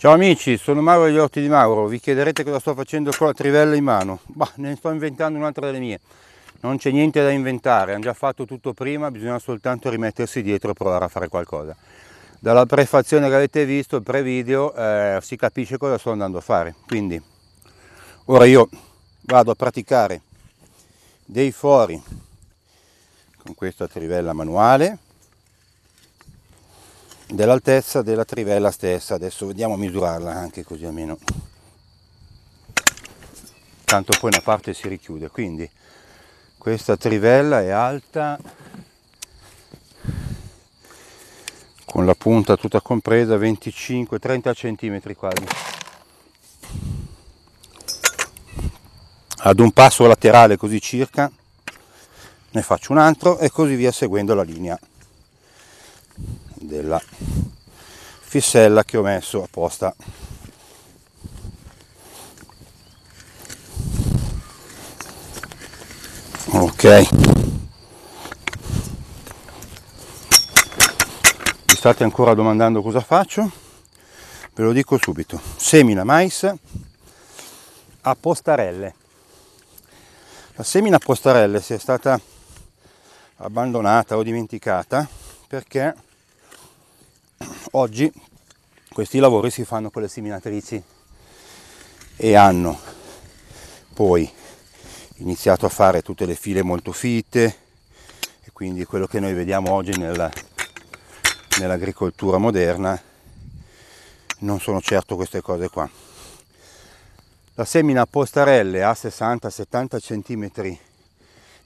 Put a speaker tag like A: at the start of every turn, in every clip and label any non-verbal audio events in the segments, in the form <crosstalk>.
A: Ciao amici, sono Mauro degli Orti di Mauro, vi chiederete cosa sto facendo con la trivella in mano. Bah, ne sto inventando un'altra delle mie. Non c'è niente da inventare, hanno già fatto tutto prima, bisogna soltanto rimettersi dietro e provare a fare qualcosa. Dalla prefazione che avete visto, il pre-video, eh, si capisce cosa sto andando a fare. Quindi, ora io vado a praticare dei fori con questa trivella manuale dell'altezza della trivella stessa. Adesso vediamo a misurarla anche così almeno. Tanto poi una parte si richiude. Quindi questa trivella è alta con la punta tutta compresa 25-30 centimetri quasi. Ad un passo laterale così circa ne faccio un altro e così via seguendo la linea della fissella che ho messo apposta ok vi state ancora domandando cosa faccio ve lo dico subito semina mais a postarelle la semina a postarelle si è stata abbandonata o dimenticata perché Oggi questi lavori si fanno con le seminatrici e hanno poi iniziato a fare tutte le file molto fitte e quindi quello che noi vediamo oggi nella, nell'agricoltura moderna non sono certo queste cose qua. La semina a postarelle a 60-70 cm,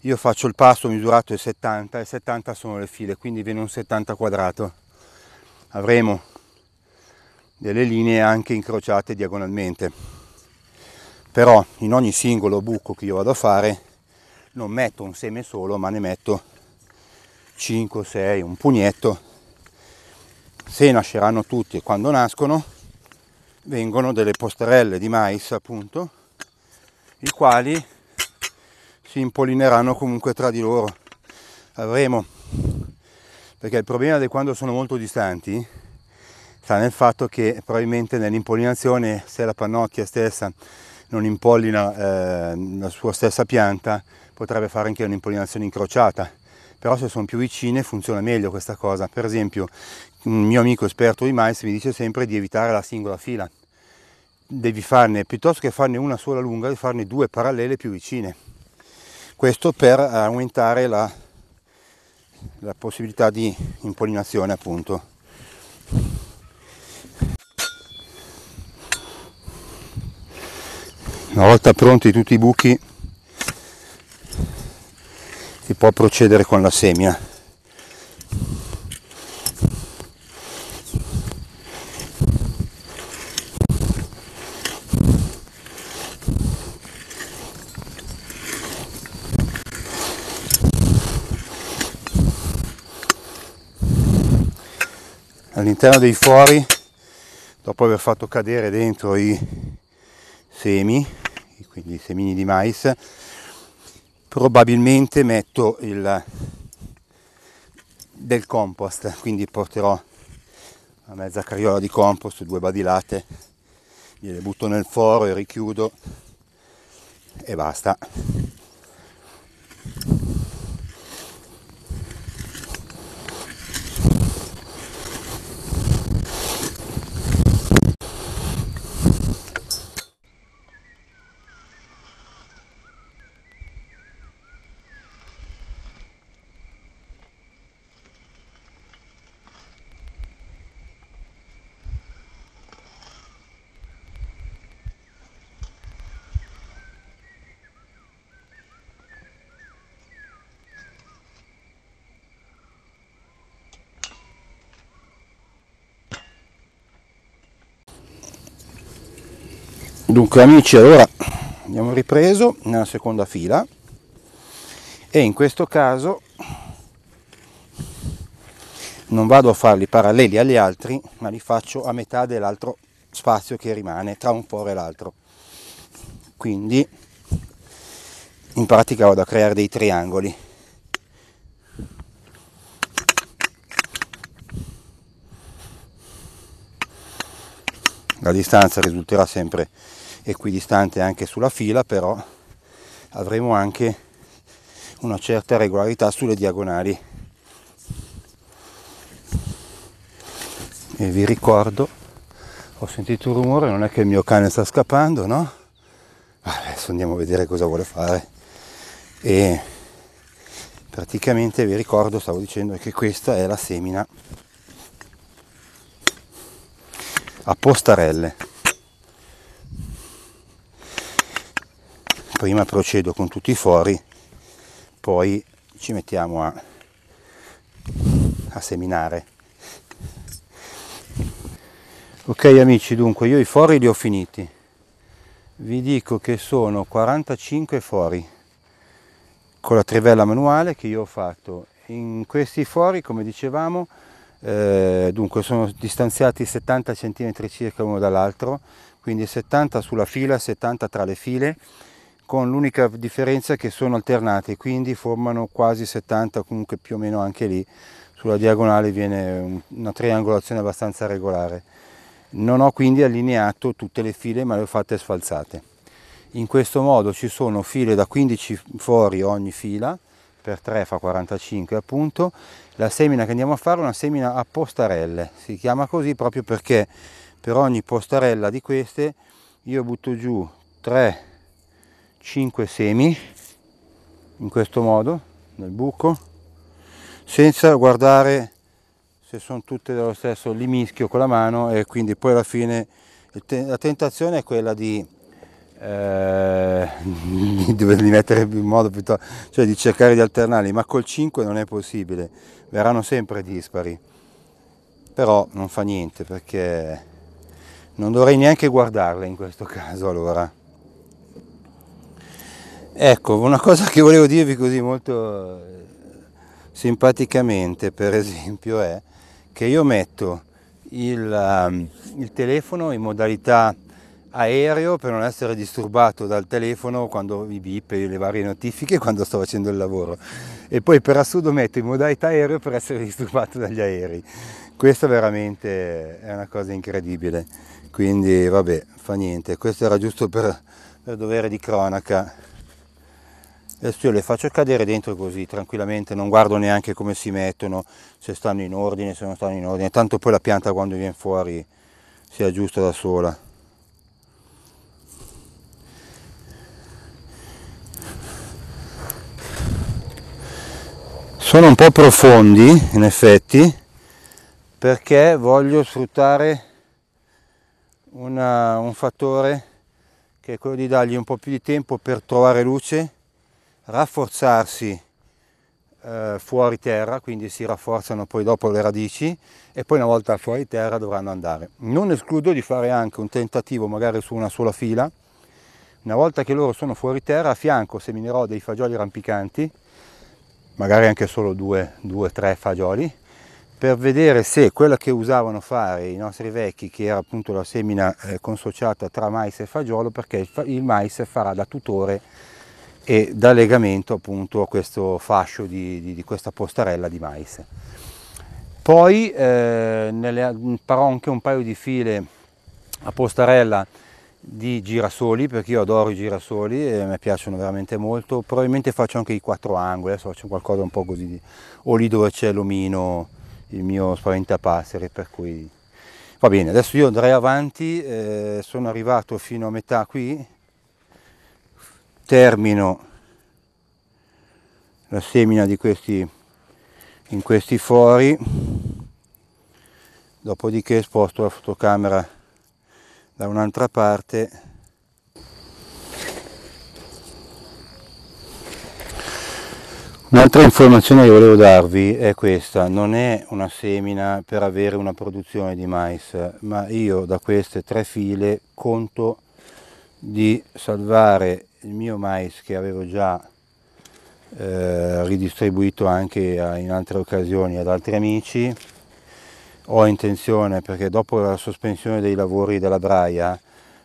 A: io faccio il passo misurato ai 70 e 70 sono le file, quindi viene un 70 quadrato avremo delle linee anche incrociate diagonalmente però in ogni singolo buco che io vado a fare non metto un seme solo ma ne metto 5 6 un pugnetto se nasceranno tutti e quando nascono vengono delle posterelle di mais appunto i quali si impollineranno comunque tra di loro avremo perché il problema di quando sono molto distanti sta nel fatto che probabilmente nell'impollinazione se la pannocchia stessa non impollina eh, la sua stessa pianta potrebbe fare anche un'impollinazione incrociata però se sono più vicine funziona meglio questa cosa per esempio un mio amico esperto di mais mi dice sempre di evitare la singola fila devi farne piuttosto che farne una sola lunga devi farne due parallele più vicine questo per aumentare la la possibilità di impollinazione appunto. Una volta pronti tutti i buchi si può procedere con la semia. all'interno dei fori dopo aver fatto cadere dentro i semi quindi i semini di mais probabilmente metto il del compost quindi porterò una mezza carriola di compost due badilate gliele butto nel foro e richiudo e basta dunque amici allora abbiamo ripreso nella seconda fila e in questo caso non vado a farli paralleli agli altri ma li faccio a metà dell'altro spazio che rimane tra un foro e l'altro quindi in pratica vado a creare dei triangoli la distanza risulterà sempre equidistante anche sulla fila, però avremo anche una certa regolarità sulle diagonali. E vi ricordo, ho sentito un rumore, non è che il mio cane sta scappando, no? Adesso andiamo a vedere cosa vuole fare. E praticamente vi ricordo, stavo dicendo che questa è la semina a postarelle. prima procedo con tutti i fori poi ci mettiamo a, a seminare ok amici dunque io i fori li ho finiti vi dico che sono 45 fori con la trivella manuale che io ho fatto in questi fori come dicevamo eh, dunque sono distanziati 70 cm circa uno dall'altro quindi 70 sulla fila 70 tra le file con l'unica differenza che sono alternate, quindi formano quasi 70, comunque più o meno anche lì, sulla diagonale viene una triangolazione abbastanza regolare. Non ho quindi allineato tutte le file ma le ho fatte sfalzate. In questo modo ci sono file da 15 fori ogni fila, per 3 fa 45 appunto. La semina che andiamo a fare è una semina a postarelle, si chiama così proprio perché per ogni postarella di queste io butto giù 3 5 semi in questo modo nel buco senza guardare se sono tutte dello stesso li mischio con la mano e quindi poi alla fine la tentazione è quella di, eh, <laughs> di mettere in modo piuttosto cioè di cercare di alternarli ma col 5 non è possibile verranno sempre dispari però non fa niente perché non dovrei neanche guardarle in questo caso allora Ecco, una cosa che volevo dirvi così molto eh, simpaticamente, per esempio, è che io metto il, um, il telefono in modalità aereo per non essere disturbato dal telefono quando i bip e le varie notifiche quando sto facendo il lavoro e poi per assurdo metto in modalità aereo per essere disturbato dagli aerei questa veramente è una cosa incredibile quindi vabbè fa niente questo era giusto per, per dovere di cronaca Adesso io le faccio cadere dentro così tranquillamente, non guardo neanche come si mettono, se stanno in ordine, se non stanno in ordine, tanto poi la pianta quando viene fuori si aggiusta da sola. Sono un po' profondi in effetti perché voglio sfruttare una, un fattore che è quello di dargli un po' più di tempo per trovare luce rafforzarsi eh, fuori terra, quindi si rafforzano poi dopo le radici e poi una volta fuori terra dovranno andare. Non escludo di fare anche un tentativo magari su una sola fila, una volta che loro sono fuori terra a fianco seminerò dei fagioli rampicanti, magari anche solo due o tre fagioli, per vedere se quella che usavano fare i nostri vecchi, che era appunto la semina eh, consociata tra mais e fagiolo, perché il mais farà da tutore e da legamento appunto a questo fascio di, di, di questa postarella di mais. Poi eh, farò anche un paio di file a postarella di girasoli perché io adoro i girasoli e mi piacciono veramente molto probabilmente faccio anche i quattro angoli adesso faccio qualcosa un po' così di, o lì dove c'è l'omino il mio spaventapasseri per cui va bene adesso io andrei avanti eh, sono arrivato fino a metà qui termino la semina di questi, in questi fori, dopodiché sposto la fotocamera da un'altra parte Un'altra informazione che volevo darvi è questa, non è una semina per avere una produzione di mais, ma io da queste tre file conto di salvare il mio mais che avevo già eh, ridistribuito anche eh, in altre occasioni ad altri amici. Ho intenzione, perché dopo la sospensione dei lavori della Braia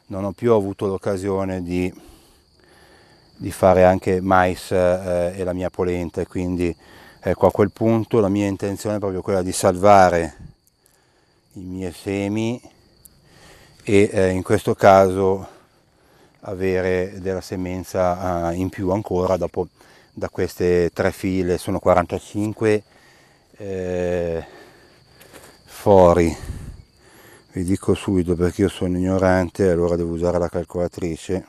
A: non ho più avuto l'occasione di, di, fare anche mais eh, e la mia polenta, quindi ecco, a quel punto la mia intenzione è proprio quella di salvare i miei semi e eh, in questo caso avere della semenza eh, in più ancora dopo da queste tre file sono 45 eh, fori vi dico subito perché io sono ignorante allora devo usare la calcolatrice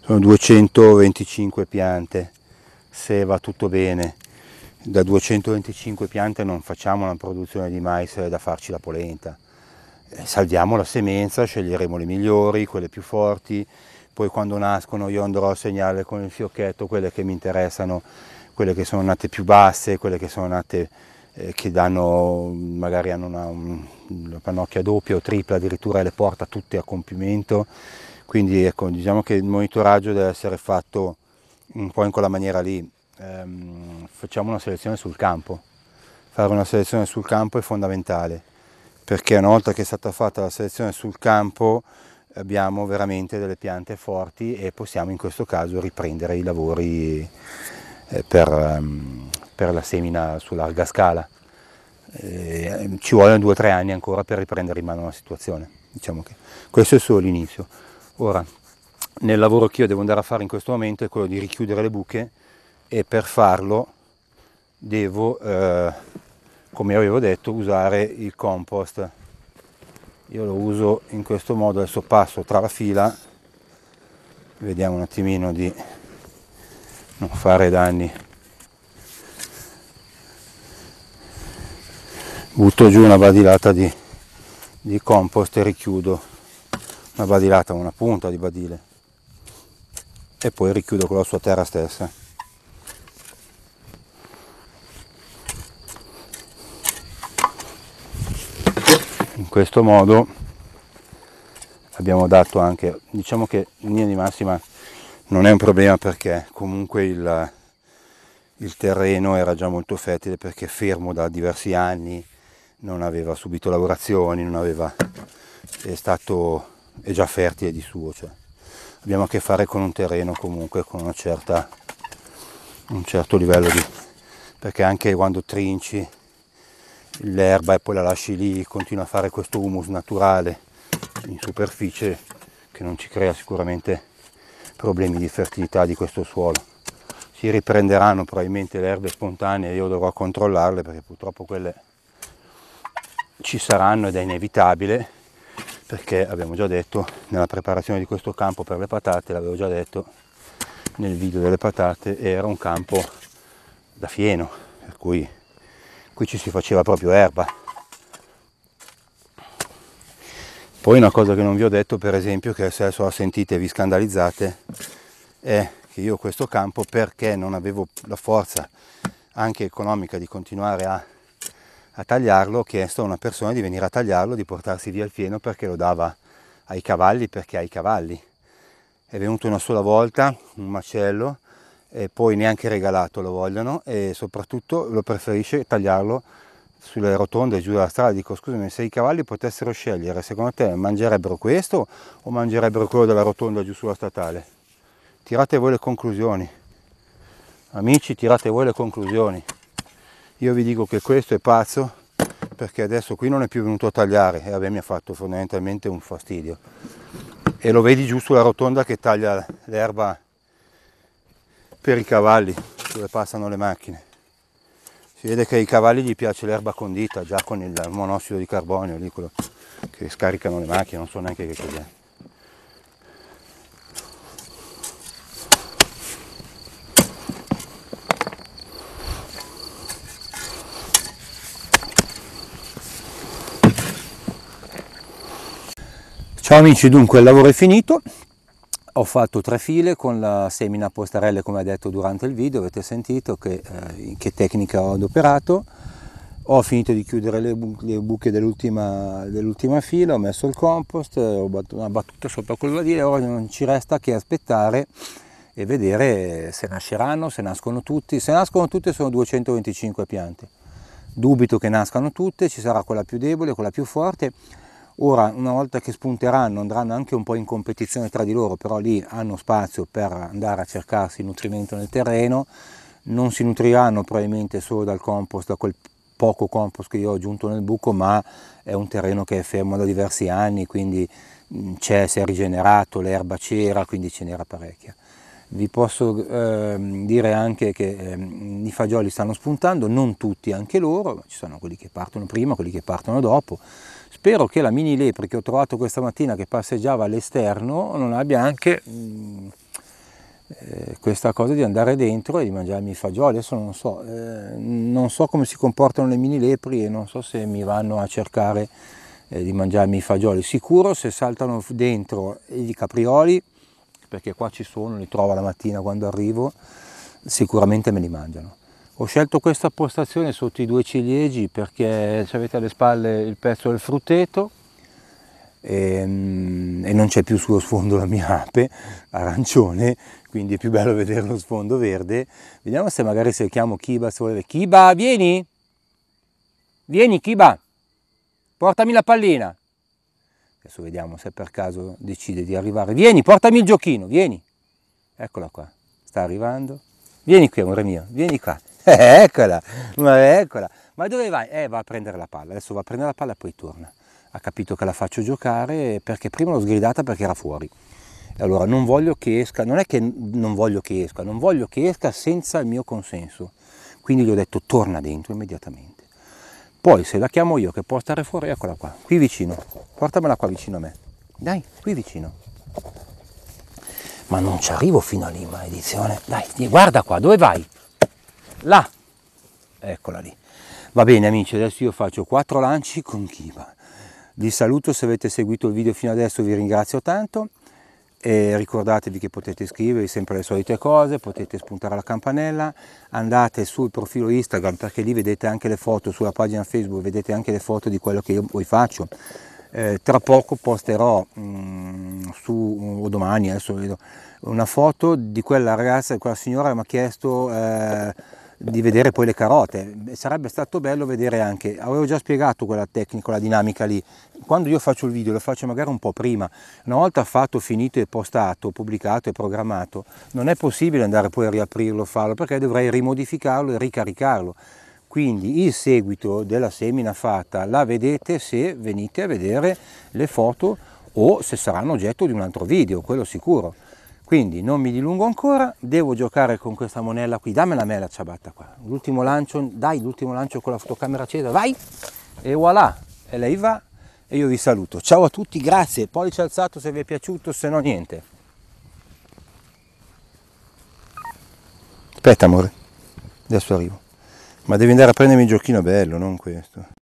A: sono 225 piante se va tutto bene da 225 piante non facciamo una produzione di mais da farci la polenta eh, salviamo la semenza, sceglieremo le migliori, quelle più forti, poi quando nascono io andrò a segnare con il fiocchetto quelle che mi interessano, quelle che sono nate più basse, quelle che sono nate eh, che danno, magari hanno una, una pannocchia doppia o tripla, addirittura le porta tutte a compimento. Quindi ecco, diciamo che il monitoraggio deve essere fatto un po' in quella maniera lì. Ehm, facciamo una selezione sul campo. Fare una selezione sul campo è fondamentale perché una volta che è stata fatta la selezione sul campo abbiamo veramente delle piante forti e possiamo in questo caso riprendere i lavori eh, per, ehm, per la semina su larga scala. Eh, ci vogliono due o tre anni ancora per riprendere in mano la situazione. Diciamo che questo è solo l'inizio. Ora, nel lavoro che io devo andare a fare in questo momento è quello di richiudere le buche e per farlo devo eh, come avevo detto usare il compost io lo uso in questo modo adesso passo tra la fila vediamo un attimino di non fare danni butto giù una badilata di, di compost e richiudo una badilata una punta di badile e poi richiudo con la sua terra stessa questo modo abbiamo dato anche, diciamo che in linea di massima non è un problema perché comunque il, il terreno era già molto fertile perché fermo da diversi anni, non aveva subito lavorazioni, non aveva, è stato, è già fertile di suo. Cioè. Abbiamo a che fare con un terreno comunque con certa, un certo livello di, perché anche quando trinci l'erba e poi la lasci lì, continua a fare questo humus naturale in superficie che non ci crea sicuramente problemi di fertilità di questo suolo. Si riprenderanno probabilmente le erbe spontanee, io dovrò controllarle perché purtroppo quelle ci saranno ed è inevitabile perché abbiamo già detto nella preparazione di questo campo per le patate, l'avevo già detto nel video delle patate, era un campo da fieno, per cui qui ci si faceva proprio erba. Poi una cosa che non vi ho detto, per esempio, che se adesso la sentite e vi scandalizzate, è che io questo campo, perché non avevo la forza anche economica di continuare a, a tagliarlo, ho chiesto a una persona di venire a tagliarlo, di portarsi via il fieno perché lo dava ai cavalli, perché ai cavalli. È venuto una sola volta un macello, e poi neanche regalato lo vogliono e soprattutto lo preferisce tagliarlo sulle rotonde giù dalla strada dico scusami se i cavalli potessero scegliere secondo te mangerebbero questo o mangerebbero quello della rotonda giù sulla statale tirate voi le conclusioni amici tirate voi le conclusioni io vi dico che questo è pazzo perché adesso qui non è più venuto a tagliare e vabbè, mi ha fatto fondamentalmente un fastidio e lo vedi giù sulla rotonda che taglia l'erba per i cavalli dove passano le macchine. Si vede che ai cavalli gli piace l'erba condita già con il monossido di carbonio lì quello che scaricano le macchine, non so neanche che cos'è. Ciao amici, dunque il lavoro è finito, ho fatto tre file con la semina a postarelle come ha detto durante il video, avete sentito che, eh, che tecnica ho adoperato. Ho finito di chiudere le, bu le buche dell'ultima, dell fila, ho messo il compost, eh, ho battuto una battuta sopra col vadile, ora non ci resta che aspettare e vedere se nasceranno, se nascono tutti. Se nascono tutte sono 225 piante. Dubito che nascano tutte, ci sarà quella più debole, quella più forte Ora, una volta che spunteranno, andranno anche un po' in competizione tra di loro, però lì hanno spazio per andare a cercarsi nutrimento nel terreno, non si nutriranno probabilmente solo dal compost, da quel poco compost che io ho aggiunto nel buco, ma è un terreno che è fermo da diversi anni, quindi c'è, si è rigenerato, l'erba c'era, quindi ce n'era parecchia vi posso eh, dire anche che eh, i fagioli stanno spuntando, non tutti anche loro, ma ci sono quelli che partono prima, quelli che partono dopo. Spero che la mini lepre che ho trovato questa mattina che passeggiava all'esterno non abbia anche mh, mm, eh, questa cosa di andare dentro e di mangiarmi i fagioli. Adesso non so, eh, non so come si comportano le mini lepri e non so se mi vanno a cercare eh, di mangiarmi i fagioli. Sicuro se saltano dentro i caprioli perché qua ci sono, li trovo la mattina quando arrivo, sicuramente me li mangiano. Ho scelto questa postazione sotto i due ciliegi perché avete alle spalle il pezzo del frutteto e, ehm, e non c'è più sullo sfondo la mia ape arancione, quindi è più bello vedere lo sfondo verde. Vediamo se magari se chiamo Kiba se vuole. Kiba, vieni! Vieni Kiba, portami la pallina! Adesso vediamo se per caso decide di arrivare. Vieni, portami il giochino, vieni. Eccola qua, sta arrivando. Vieni qui, amore mio, vieni qua. <laughs> eccola, ma eccola. Ma dove vai? Eh, va a prendere la palla. Adesso va a prendere la palla e poi torna. Ha capito che la faccio giocare perché prima l'ho sgridata perché era fuori. Allora, non voglio che esca, non è che non voglio che esca, non voglio che esca senza il mio consenso. Quindi gli ho detto torna dentro immediatamente. Poi se la chiamo io che può stare fuori, eccola qua, qui vicino. Portamela qua vicino a me. Dai, qui vicino. Ma non ci arrivo fino a lì, maledizione. Dai, guarda qua, dove vai? Là. Eccola lì. Va bene amici, adesso io faccio quattro lanci con Kiba. Vi saluto se avete seguito il video fino adesso, vi ringrazio tanto e ricordatevi che potete scrivere sempre le solite cose, potete spuntare la campanella, andate sul profilo Instagram perché lì vedete anche le foto, sulla pagina Facebook vedete anche le foto di quello che io poi faccio. Eh, tra poco posterò mh, mm, su, o domani adesso vedo, una foto di quella ragazza, di quella signora che mi ha chiesto eh, di vedere poi le carote. Sarebbe stato bello vedere anche, avevo già spiegato quella tecnica, la dinamica lì. Quando io faccio il video lo faccio magari un po' prima. Una volta fatto, finito e postato, pubblicato e programmato, non è possibile andare poi a riaprirlo, farlo, perché dovrei rimodificarlo e ricaricarlo. Quindi il seguito della semina fatta la vedete se venite a vedere le foto o se saranno oggetto di un altro video, quello sicuro quindi non mi dilungo ancora devo giocare con questa monella qui dammela a me la ciabatta qua l'ultimo lancio dai l'ultimo lancio con la fotocamera accesa vai e voilà e lei va e io vi saluto ciao a tutti grazie pollice alzato se vi è piaciuto se no niente aspetta amore adesso arrivo ma devi andare a prendermi il giochino bello non questo